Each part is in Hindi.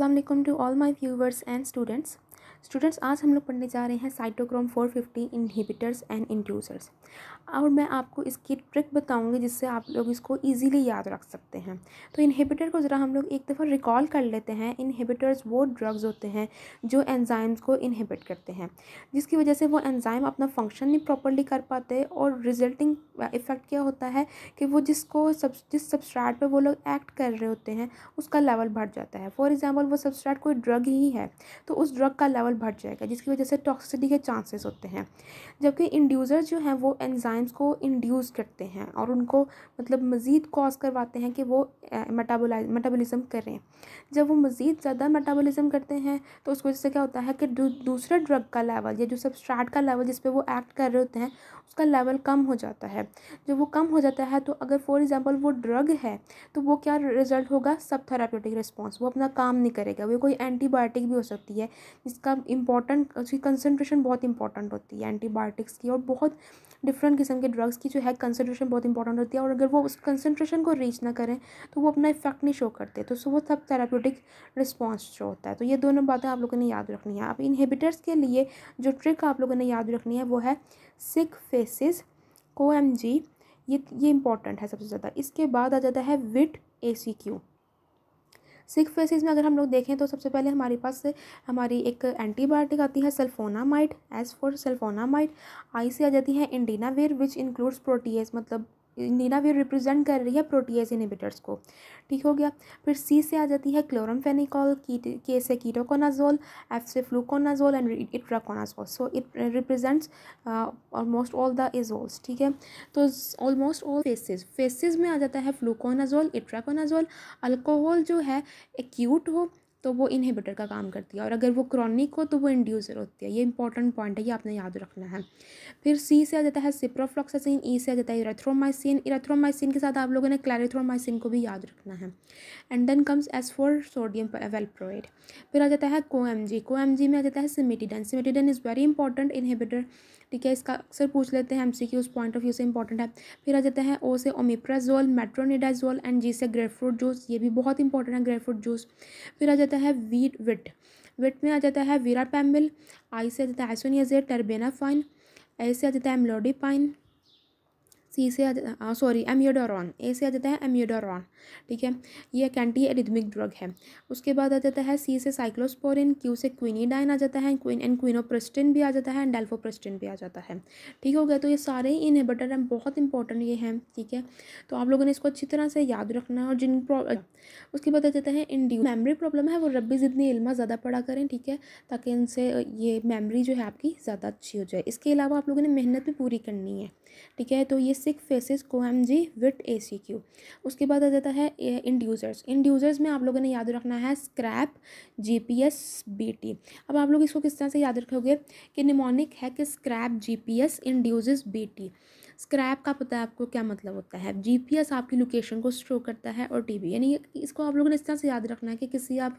Assalamu alaikum to all my viewers and students. Students आज हम लोग पढ़ने जा रहे हैं साइटोक्रोम 450 इनहिबिटर्स एंड इंड्यूसर्स और मैं आपको इसकी ट्रिक बताऊंगी जिससे आप लोग इसको इजीली याद रख सकते हैं तो इनहिबिटर को ज़रा हम लोग एक दफ़ा रिकॉल कर लेते हैं इनहिबिटर्स वो ड्रग्स होते हैं जो एनजाइम्स को इनहिबिट करते हैं जिसकी वजह से वो एनजाइम अपना फंक्शन नहीं प्रॉपरली कर पाते और रिजल्टिंग इफ़ेक्ट क्या होता है कि वो जिसको सब जिस सबस्ट्राट पर वो लोग एक्ट कर रहे होते हैं उसका लेवल बढ़ जाता है फॉर एग्ज़ाम्पल वो सबस्ट्राट कोई ड्रग ही है तो उस ड्रग का लेवल लेवल बढ़ जाएगा जिसकी वजह से टॉक्सिसिटी के चांसेस होते हैं जबकि इंड्यूज़र जो हैं वो एंजाइम्स को इंड्यूस करते हैं और उनको मतलब मज़ीद कॉज करवाते हैं कि वो मेटाबोलाइज मेटाबॉलिज्म करें जब वो मज़ीद ज़्यादा मेटाबॉलिज्म करते हैं तो उस वजह से क्या होता है कि दूसरे ड्रग का लेवल या जो सबस्ट्रैट का लेवल जिस पर वो एक्ट कर रहे होते हैं उसका लेवल कम हो जाता है जब वो कम हो जाता है तो अगर फॉर एग्ज़ाम्पल वो ड्रग है तो वो क्या रिज़ल्ट होगा सब थेरापेटिक रिस्पॉन्स वो अपना काम नहीं करेगा वो कोई एंटीबायोटिक भी हो सकती है जिसका बहुत इंपॉर्टेंट उसकी कंसनट्रेशन बहुत इंपॉर्टेंट होती है एंटीबायोटिक्स की और बहुत डिफरेंट किस्म के ड्रग्स की जो है कंसनट्रेशन बहुत इंपॉर्टेंट होती है और अगर वो उस कंसनट्रेशन को रीच ना करें तो वो अपना इफेक्ट नहीं शो करते तो वो सब थेराप्यूटिक रिस्पॉन्स जो होता है तो ये दोनों बातें आप लोगों ने याद रखनी है अब इनहिबिटर्स के लिए जो ट्रिक आप लोगों ने याद रखनी है वो है सिक फेसिस को एम जी ये ये इंपॉर्टेंट है सबसे ज़्यादा इसके बाद आ जाता है विट A C Q sick faces में अगर हम लोग देखें तो सबसे पहले हमारे पास से हमारी एक एंटीबायोटिक आती है sulphonamide S for sulphonamide I से आ जाती है इंडीनावेर विच इंक्लूड्स प्रोटीएस मतलब भी रिप्रेजेंट कर रही है प्रोटीएस इनिबिटर्स को ठीक हो गया फिर सी से आ जाती है क्लोरमफेनिकॉल के से कीटोकोनाजोल एफ से fluconazole and itraconazole so it represents almost all the azoles ठीक है तो ऑलमोस्ट ऑल फेसेस फेसेस में आ जाता है फ्लूकोनाजोल इट्राकोनाजोल अल्कोहल जो है एक्यूट हो तो वो इनहिबिटर का काम करती है और अगर वो क्रॉनिक हो तो वो इंड्यूसर होती है ये इंपॉर्टेंट पॉइंट है ये आपने याद रखना है फिर सी से आ जाता है सिप्रोफ्लॉक्सासिन ई e से आ जाता है इराथ्रोमाइसिन इराथ्रोमाइसिन के साथ आप लोगों ने क्लैरिथ्रोमाइसिन को भी याद रखना है and then comes S for sodium valproate फिर आ जाता है एम जी में आ जाता है cimetidine cimetidine is very important inhibitor ठीक है इसका अक्सर पूछ लेते हैं एमसीक्यू उस पॉइंट ऑफ व्यू से इंपॉर्टेंट है फिर आ जाता है ओ से ओमिप्राजोल मेट्रोनिडाजोल एंड जी से ग्रेपफ्रूट जूस ये भी बहुत इंपॉर्टेंट है ग्रेपफ्रूट जूस फिर आ जाता है वीट विट विट में आ जाता है वीरा पैम्बिल आई से आ जाता है एसोनियाजेट टर्बेनाफाइन ए से आ जाता है पाइन सी से आ जाता सॉरी एम्योडोरॉन ए से आ जाता है एम्योडोरॉन ठीक है ये एक एंटी एरिदमिक ड्रग है उसके बाद आ जाता है सी से साइक्लोस्पोरिन क्यू से क्विनीडाइन आ जाता है क्विन एंड क्विनोप्रस्टिन भी आ जाता है एंड डेल्फोप्रस्टिन भी आ जाता है ठीक हो गया तो ये सारे ही इनहेबिटर हैं बहुत इंपॉर्टेंट ये हैं ठीक है तो आप लोगों ने इसको अच्छी तरह से याद रखना है और जिन उसके बाद आ जाता है इंड्यू मेमरी प्रॉब्लम है वो रबी जितनी इल्मा ज़्यादा पढ़ा करें ठीक है ताकि इनसे ये मेमरी जो है आपकी ज़्यादा अच्छी हो जाए इसके अलावा आप लोगों ने मेहनत भी पूरी करनी है ठीक है तो ये बेसिक फेसिस को M G with A C Q उसके बाद आ जाता है इंड्यूजर्स इंड्यूजर्स में आप लोगों ने याद रखना है scrap G P S B T अब आप लोग इसको किस तरह से याद रखोगे कि निमोनिक है कि scrap G P S induces B T scrap का पता है आपको क्या मतलब होता है जी पी एस आपकी लोकेशन को स्ट्रो करता है और टी वी यानी इसको आप लोगों ने इस तरह से याद रखना है कि किसी आप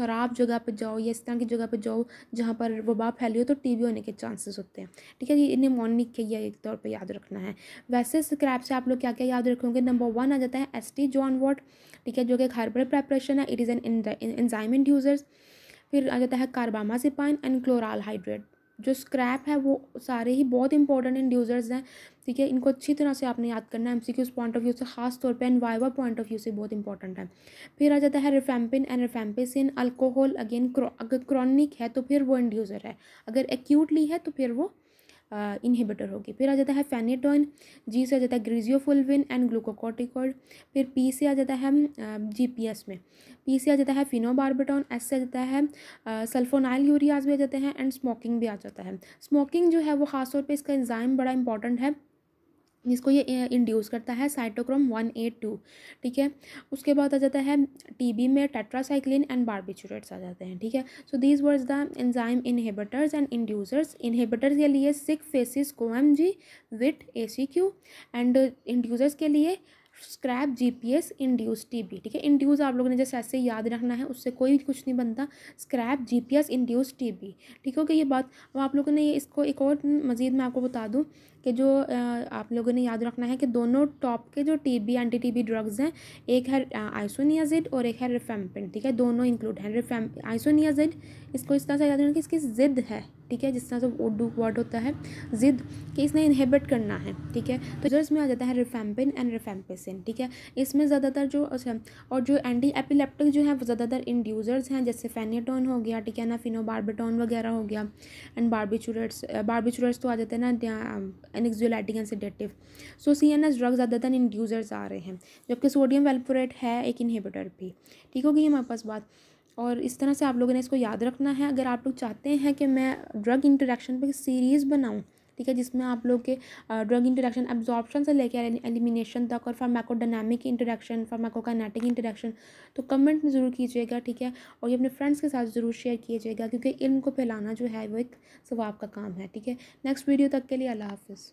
ख़राब जगह पर जाओ या इस तरह की जगह पर जाओ जहाँ पर वबा फैली हो तो टी बी होने के चांसेस होते हैं ठीक है ये निमोनिक के एक तौर पर याद रखना है वैसे स्क्रैप से आप लोग क्या क्या याद रखोगे नंबर वन आ जाता है एस टी जॉन वॉट ठीक है जो कि घर हार्बर प्रेपरेशन है it is an enzyme inducers फिर आ जाता है carbamazepine and chloral hydrate जो स्क्रैप है वो सारे ही बहुत इंपॉर्टेंट इंड्यूजर्स हैं ठीक है इनको अच्छी तरह से आपने याद करना है M C Qs point of view से खास तौर पे and viva point of view से बहुत इंपॉर्टेंट है फिर आ जाता है rifampin and rifampicin alcohol again अगर क्रॉनिक है तो फिर वो इंड्यूज़र है अगर एक्यूटली है तो फिर वो इनहिबिटर होगी फिर आ जाता है फैनिटोइन जी से आ जाता है ग्रीजियोफुलविन एंड ग्लूकोकोटिकॉइड फिर पी से आ जाता है जीपीएस में पी से आ जाता है फिनोबार्बिटॉन एस से आ जाता है सल्फोनाइल यूरियाज भी आ जाते हैं एंड स्मोकिंग भी आ जाता है स्मोकिंग जो है वो खासतौर पर इसका इंजाइम बड़ा इंपॉर्टेंट है जिसको ये इंड्यूस करता है साइटोक्रोम वन एट टू ठीक है उसके बाद आ जाता है टीबी में टेट्रासाइक्लिन एंड बारबिचुरेट्स आ जाते हैं ठीक है so these were the enzyme inhibitors and inducers inhibitors के लिए सिक फेसिस को M G with A C Q and inducers के लिए scrap G P S induce T B ठीक है इंड्यूज आप लोगों ने जैसे ऐसे याद रखना है उससे कोई कुछ नहीं बनता scrap G P S induce T B ठीक है ओके ये बात अब आप लोगों ने ये इसको एक और मज़ीद मैं आपको बता दूँ कि जो आप लोगों ने याद रखना है कि दोनों टॉप के जो टीबी एंटी टीबी ड्रग्स हैं एक है आइसोनियाजिड और एक है रिफेम्पिन ठीक है दोनों इंक्लूड हैं रिफेम आइसोनियाजिड इसको इस तरह से याद रखना कि इसकी ज़िद है ठीक है जिस तरह से उर्दू वर्ड होता है ज़िद कि इसने इनहेबिट करना है ठीक है तो जो इसमें आ जाता है रिफेम्पिन एंड रिफेम्पिसिन ठीक है इसमें ज़्यादातर जो अच्छा, और जो एंटी एपिलेप्टिक जो है वो ज़्यादातर इंड्यूज़र्स हैं जैसे फेनिटोन हो गया ठीक है ना फिनोबार्बिटोन वगैरह हो गया एंड बारबिचूरेट्स बारबीचूरट्स तो आ जाते हैं ना anxiolytic and so C N S drugs ज़्यादातर इंड्यूजर्स आ रहे हैं जबकि सोडियम वेल्पोरेट है एक इनहेबिटर भी ठीक होगी हमारे पास बात और इस तरह से आप लोगों ने इसको याद रखना है अगर आप लोग चाहते हैं कि मैं ड्रग इंटरेक्शन पर सीरीज़ बनाऊँ ठीक है जिसमें आप लोग के ड्रग इंटरेक्शन एब्जॉर्प्शन से लेकर एलिमिनेशन तक और फार्माकोडायनामिक इंटरेक्शन फार्माकोकाइनेटिक इंटरेक्शन तो कमेंट में ज़रूर कीजिएगा ठीक है और ये अपने फ्रेंड्स के साथ ज़रूर शेयर कीजिएगा क्योंकि इल्म को फैलाना जो है वो एक सवाब का काम है ठीक है नेक्स्ट वीडियो तक के लिए अल्लाह हाफिज़